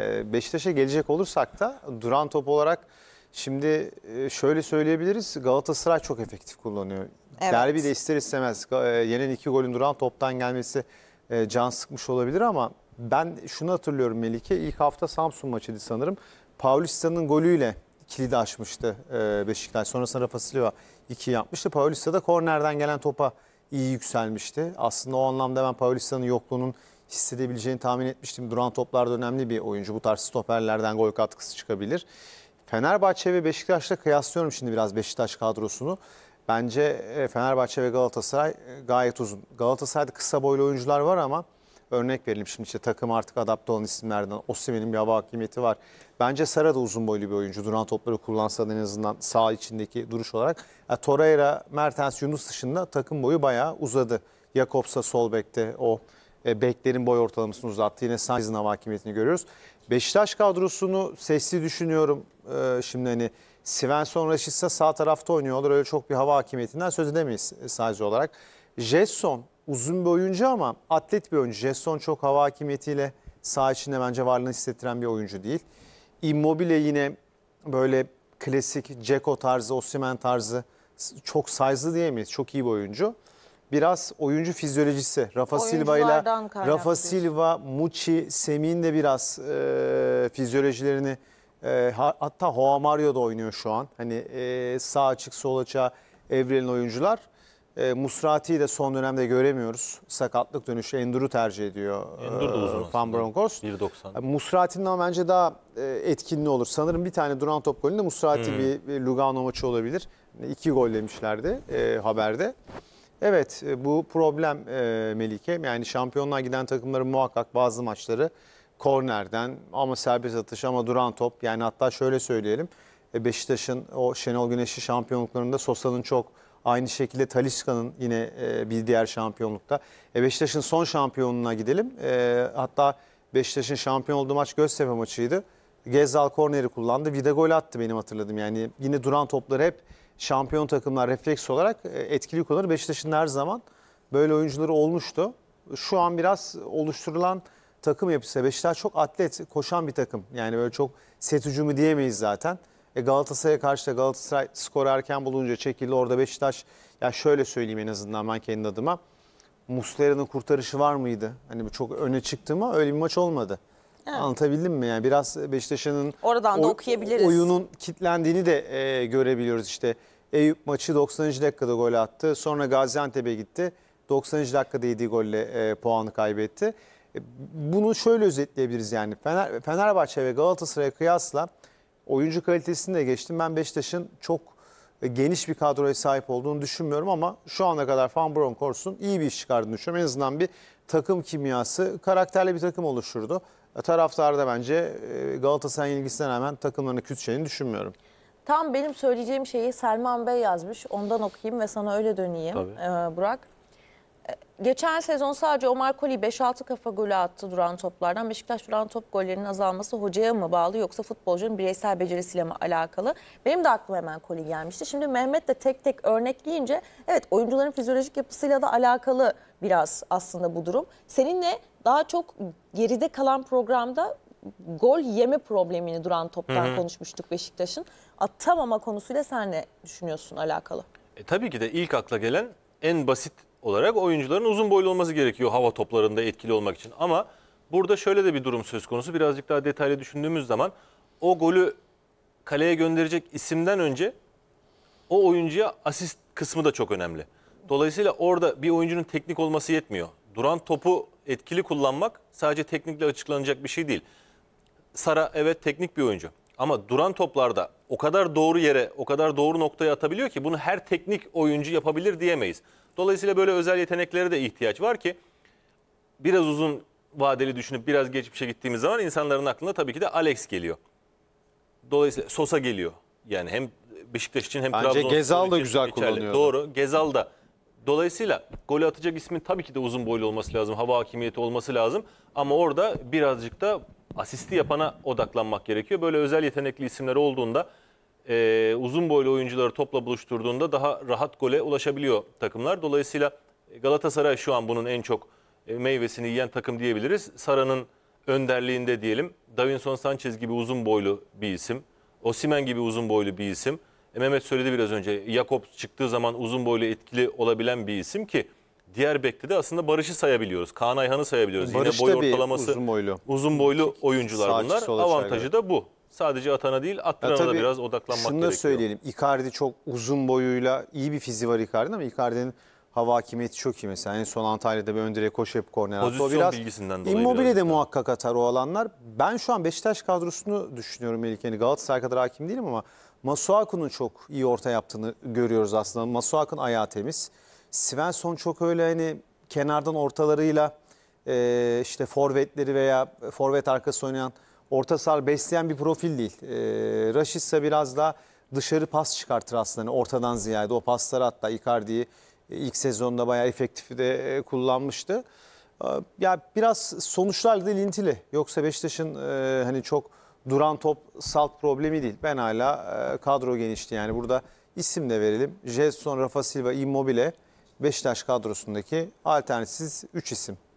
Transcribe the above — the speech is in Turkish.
Ee, Beşiktaş'a gelecek olursak da duran top olarak şimdi e, şöyle söyleyebiliriz. Galatasaray çok efektif kullanıyor. Evet. Derbi de ister istemez e, yenen iki golün duran toptan gelmesi e, can sıkmış olabilir ama ben şunu hatırlıyorum Melike. ilk hafta Samsun maçıydı sanırım. Paulista'nın golüyle kilidi açmıştı Beşiktaş. Sonrasında Rafa Silva iki yapmıştı. Paulista da kornerden gelen topa iyi yükselmişti. Aslında o anlamda ben Paulista'nın yokluğunun hissedebileceğini tahmin etmiştim. Duran toplarda önemli bir oyuncu. Bu tarz stoperlerden gol katkısı çıkabilir. Fenerbahçe ve Beşiktaş'la kıyaslıyorum şimdi biraz Beşiktaş kadrosunu. Bence e, Fenerbahçe ve Galatasaray e, gayet uzun. Galatasaray'da kısa boylu oyuncular var ama örnek verelim şimdi işte takım artık adapte olan isimlerden Osimhen'in bir hava hakimiyeti var. Bence Sara da uzun boylu bir oyuncu. Duran topları kullansa en azından sağ içindeki duruş olarak. Yani e, Torreira, Mertens, Yunus dışında takım boyu bayağı uzadı. Jakobs'a sol bekte o e, Beklerin boy ortalamasını uzattı. Yine Sainz'in hakimiyetini görüyoruz. Beşiktaş kadrosunu sesli düşünüyorum. E, şimdi hani Svensson Raşitsa sağ tarafta oynuyorlar. Öyle çok bir hava hakimiyetinden söz edemeyiz e, sadece olarak. Jetson uzun bir oyuncu ama atlet bir oyuncu. Jetson çok hava hakimiyetiyle sağ içinde bence varlığını hissettiren bir oyuncu değil. Immobile yine böyle klasik Ceko tarzı, Osimhen tarzı çok size'lı diyemeyiz. Çok iyi bir oyuncu biraz oyuncu fizyolojisi. Rafa Silva ile Rafa Silva, Muçi, Semih'in de biraz e, fizyolojilerini e, hatta Hoa Mario da oynuyor şu an. Hani e, sağ açık sol açığa evrilen oyuncular. E, Musrati'yi de son dönemde göremiyoruz. Sakatlık dönüşü Endur'u tercih ediyor. E, Endur da uzun. Van Bronckhorst. 1.90. E, Musrati'nin ama bence daha e, etkinliği olur. Sanırım bir tane duran top golünde Musrati hmm. bir, bir Lugano maçı olabilir. Hani iki gol demişlerdi e, haberde. Evet e, bu problem e, Melike. Yani şampiyonluğa giden takımların muhakkak bazı maçları kornerden ama serbest atış ama duran top. Yani hatta şöyle söyleyelim. E, Beşiktaş'ın o Şenol Güneş'i şampiyonluklarında Sosa'nın çok aynı şekilde Talisca'nın yine bir diğer şampiyonlukta. Beşiktaş'ın son şampiyonluğuna gidelim. hatta Beşiktaş'ın şampiyon olduğu maç Göztepe maçıydı. Gezal korneri kullandı. Bir gol attı benim hatırladım. Yani yine duran topları hep şampiyon takımlar refleks olarak e, etkili kullanır. Beşiktaş'ın her zaman böyle oyuncuları olmuştu. Şu an biraz oluşturulan takım yapısı. Beşiktaş çok atlet, koşan bir takım. Yani böyle çok set hücumu diyemeyiz zaten. E Galatasaray'a karşı da Galatasaray skor erken bulunca çekildi. Orada Beşiktaş, ya şöyle söyleyeyim en azından ben kendi adıma. Muslera'nın kurtarışı var mıydı? Hani çok öne çıktı mı öyle bir maç olmadı. Evet. Anlatabildim mi? Yani biraz Beşiktaş'ın Oradan da okuyabiliriz. oyunun kitlendiğini de e, görebiliyoruz işte. Eyüp maçı 90. dakikada gol attı. Sonra Gaziantep'e gitti. 90. dakikada yediği golle e, puanı kaybetti. E, bunu şöyle özetleyebiliriz yani. Fener, Fenerbahçe ve Galatasaray'a kıyasla oyuncu kalitesini de geçtim. Ben Beşiktaş'ın çok e, geniş bir kadroya sahip olduğunu düşünmüyorum ama şu ana kadar Van Bronckhorst'un iyi bir iş çıkardığını düşünüyorum. En azından bir takım kimyası, karakterli bir takım oluşurdu. Taraftar da bence e, Galatasaray ilgisine rağmen takımlarını küseceğini düşünmüyorum. Tam benim söyleyeceğim şeyi Selman Bey yazmış. Ondan okuyayım ve sana öyle döneyim Tabii. E, Burak. Geçen sezon sadece Omar Koli 5-6 kafa golü attı duran toplardan. Beşiktaş duran top gollerinin azalması hocaya mı bağlı yoksa futbolcunun bireysel becerisiyle mi alakalı? Benim de aklıma hemen Koli gelmişti. Şimdi Mehmet de tek tek örnekleyince evet oyuncuların fizyolojik yapısıyla da alakalı biraz aslında bu durum. Seninle daha çok geride kalan programda gol yeme problemini duran toptan Hı-hı. konuşmuştuk Beşiktaş'ın. Atamama konusuyla sen ne düşünüyorsun alakalı? E, tabii ki de ilk akla gelen en basit olarak oyuncuların uzun boylu olması gerekiyor hava toplarında etkili olmak için. Ama burada şöyle de bir durum söz konusu. Birazcık daha detaylı düşündüğümüz zaman o golü kaleye gönderecek isimden önce o oyuncuya asist kısmı da çok önemli. Dolayısıyla orada bir oyuncunun teknik olması yetmiyor. Duran topu etkili kullanmak sadece teknikle açıklanacak bir şey değil. Sara evet teknik bir oyuncu ama duran toplarda o kadar doğru yere, o kadar doğru noktaya atabiliyor ki bunu her teknik oyuncu yapabilir diyemeyiz. Dolayısıyla böyle özel yeteneklere de ihtiyaç var ki biraz uzun vadeli düşünüp biraz geçmişe gittiğimiz zaman insanların aklına tabii ki de Alex geliyor. Dolayısıyla Sosa geliyor. Yani hem Beşiktaş için hem Bence Trabzonspor Gezal da güzel kullanıyor. Doğru. Gezal da. Dolayısıyla gol atacak ismin tabii ki de uzun boylu olması lazım. Hava hakimiyeti olması lazım. Ama orada birazcık da asisti yapana odaklanmak gerekiyor. Böyle özel yetenekli isimler olduğunda e, uzun boylu oyuncuları topla buluşturduğunda daha rahat gole ulaşabiliyor takımlar. Dolayısıyla Galatasaray şu an bunun en çok e, meyvesini yiyen takım diyebiliriz. Sara'nın önderliğinde diyelim. Davinson Sanchez gibi uzun boylu bir isim. Osimen gibi uzun boylu bir isim. E, Mehmet söyledi biraz önce. Jakob çıktığı zaman uzun boylu etkili olabilen bir isim ki diğer bekte de aslında Barış'ı sayabiliyoruz. Kaan Ayhan'ı sayabiliyoruz. Barış Yine boy ortalaması uzun boylu, uzun boylu oyuncular Sağ bunlar. Avantajı da bu sadece atana değil atlarına da biraz odaklanmak gerekiyor. Şunu söyleyelim. Icardi çok uzun boyuyla iyi bir fizi var Icardi'nin ama Icardi'nin hava hakimiyeti çok iyi mesela. En son Antalya'da bir öndüre koşu hep korner attı. Pozisyon biraz bilgisinden dolayı. Immobile de muhakkak atar o alanlar. Ben şu an Beşiktaş kadrosunu düşünüyorum Melike'nin. Yani Galatasaray kadar hakim değilim ama Masuaku'nun çok iyi orta yaptığını görüyoruz aslında. Masuaku'nun ayağı temiz. Svensson çok öyle hani kenardan ortalarıyla işte forvetleri veya forvet arkası oynayan orta sahar besleyen bir profil değil. E, Raşit ise biraz daha dışarı pas çıkartır aslında yani ortadan ziyade. O pasları hatta Icardi'yi e, ilk sezonda bayağı efektif de e, kullanmıştı. Ee, ya biraz sonuçlar da ilintili. Yoksa Beşiktaş'ın e, hani çok duran top salt problemi değil. Ben hala e, kadro genişti yani burada isim de verelim. Jetson, Rafa Silva, Immobile Beşiktaş kadrosundaki alternatifsiz 3 isim.